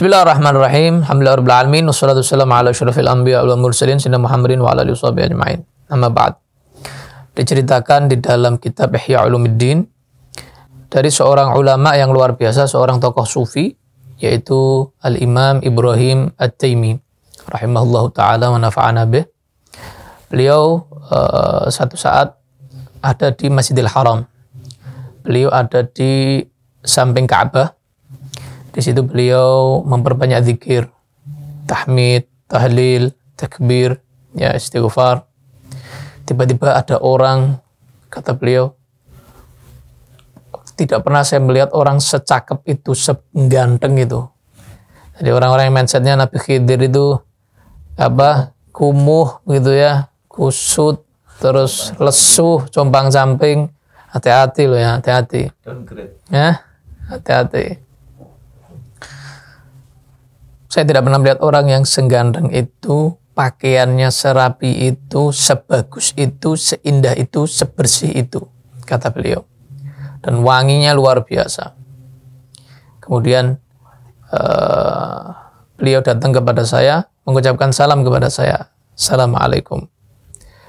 Bismillahirrahmanirrahim. Alhamdulillah alamin wassalatu wassalamu ala asyrafil anbiya wal mursalin sayyidina Muhammadin wa ala alihi washabihi ajmain. Amma ba'd. Diceritakan di dalam kitab Ihya Ulumuddin dari seorang ulama yang luar biasa, seorang tokoh sufi yaitu Al-Imam Ibrahim At-Taimi rahimahullahu taala wa nafa'ana bih. Beliau uh, satu saat ada di Masjidil Haram. Beliau ada di samping Ka'bah di situ beliau memperbanyak zikir, tahmid, tahlil, takbir, ya istighfar. Tiba-tiba ada orang, kata beliau, tidak pernah saya melihat orang secakep itu, seganteng itu. Jadi orang-orang yang mindsetnya Nabi Khidir itu apa kumuh gitu ya, kusut, terus lesu, compang camping. Hati-hati loh ya, hati-hati. Ya, hati-hati. Saya tidak pernah melihat orang yang senggandeng itu, pakaiannya serapi itu, sebagus itu, seindah itu, sebersih itu, kata beliau. Dan wanginya luar biasa. Kemudian uh, beliau datang kepada saya, mengucapkan salam kepada saya. Assalamualaikum.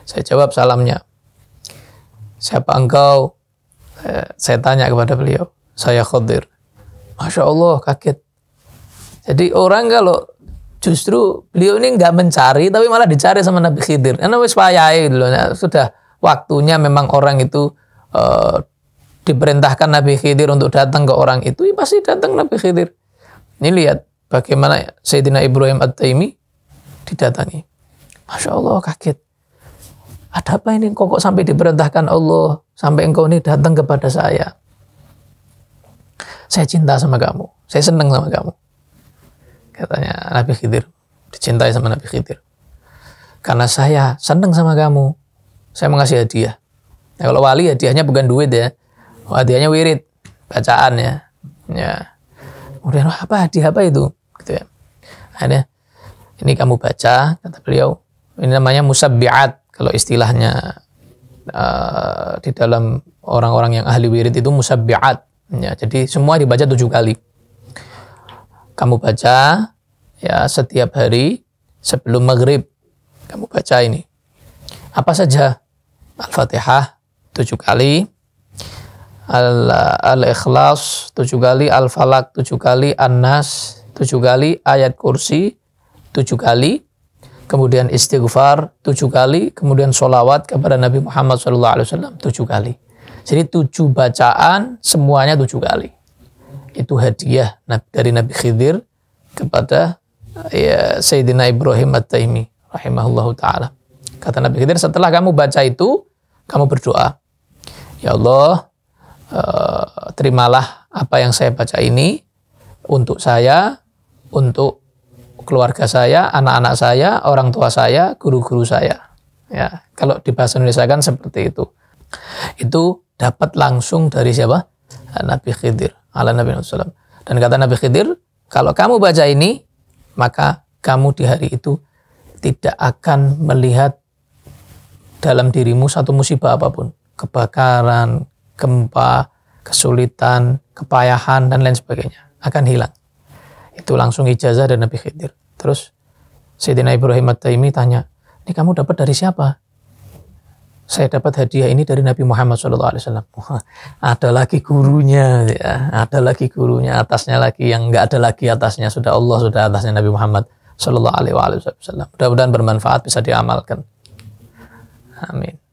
Saya jawab salamnya. Siapa engkau? Eh, saya tanya kepada beliau. Saya Khadir. Masya Allah, kaget. Jadi orang kalau justru beliau ini nggak mencari tapi malah dicari sama Nabi Khidir. Karena wis payai gitu nah, sudah waktunya memang orang itu uh, diperintahkan Nabi Khidir untuk datang ke orang itu ya pasti datang Nabi Khidir. Ini lihat bagaimana Sayyidina Ibrahim At-Taimi didatangi. Masya Allah kaget. Ada apa ini kok, kok sampai diperintahkan Allah sampai engkau ini datang kepada saya. Saya cinta sama kamu. Saya senang sama kamu katanya Nabi Khidir dicintai sama Nabi Khidir karena saya seneng sama kamu saya mengasih hadiah nah, kalau wali hadiahnya bukan duit ya hadiahnya wirid bacaan ya ya kemudian apa hadiah apa itu gitu ya akhirnya ini kamu baca kata beliau ini namanya musabbiat kalau istilahnya uh, di dalam orang-orang yang ahli wirid itu musabbiat ya jadi semua dibaca tujuh kali kamu baca ya setiap hari sebelum maghrib kamu baca ini. Apa saja? Al-Fatihah tujuh kali, Al-Ikhlas tujuh kali, Al-Falak tujuh kali, An-Nas tujuh kali, ayat kursi tujuh kali, kemudian istighfar tujuh kali, kemudian sholawat kepada Nabi Muhammad SAW tujuh kali. Jadi tujuh bacaan semuanya tujuh kali itu hadiah dari Nabi Khidir kepada ya, Sayyidina Ibrahim At-Taimi rahimahullahu taala. Kata Nabi Khidir, setelah kamu baca itu, kamu berdoa. Ya Allah, eh, terimalah apa yang saya baca ini untuk saya, untuk keluarga saya, anak-anak saya, orang tua saya, guru-guru saya. Ya, kalau di bahasa Indonesia kan seperti itu. Itu dapat langsung dari siapa? Nabi Khidir ala Nabi SAW. Dan kata Nabi Khidir, kalau kamu baca ini, maka kamu di hari itu tidak akan melihat dalam dirimu satu musibah apapun. Kebakaran, gempa, kesulitan, kepayahan, dan lain sebagainya. Akan hilang. Itu langsung ijazah dari Nabi Khidir. Terus Sayyidina Ibrahim At-Taimi tanya, ini kamu dapat dari siapa? saya dapat hadiah ini dari Nabi Muhammad SAW. ada lagi gurunya, ya. ada lagi gurunya, atasnya lagi yang nggak ada lagi atasnya sudah Allah sudah atasnya Nabi Muhammad SAW. Mudah-mudahan bermanfaat bisa diamalkan. Amin.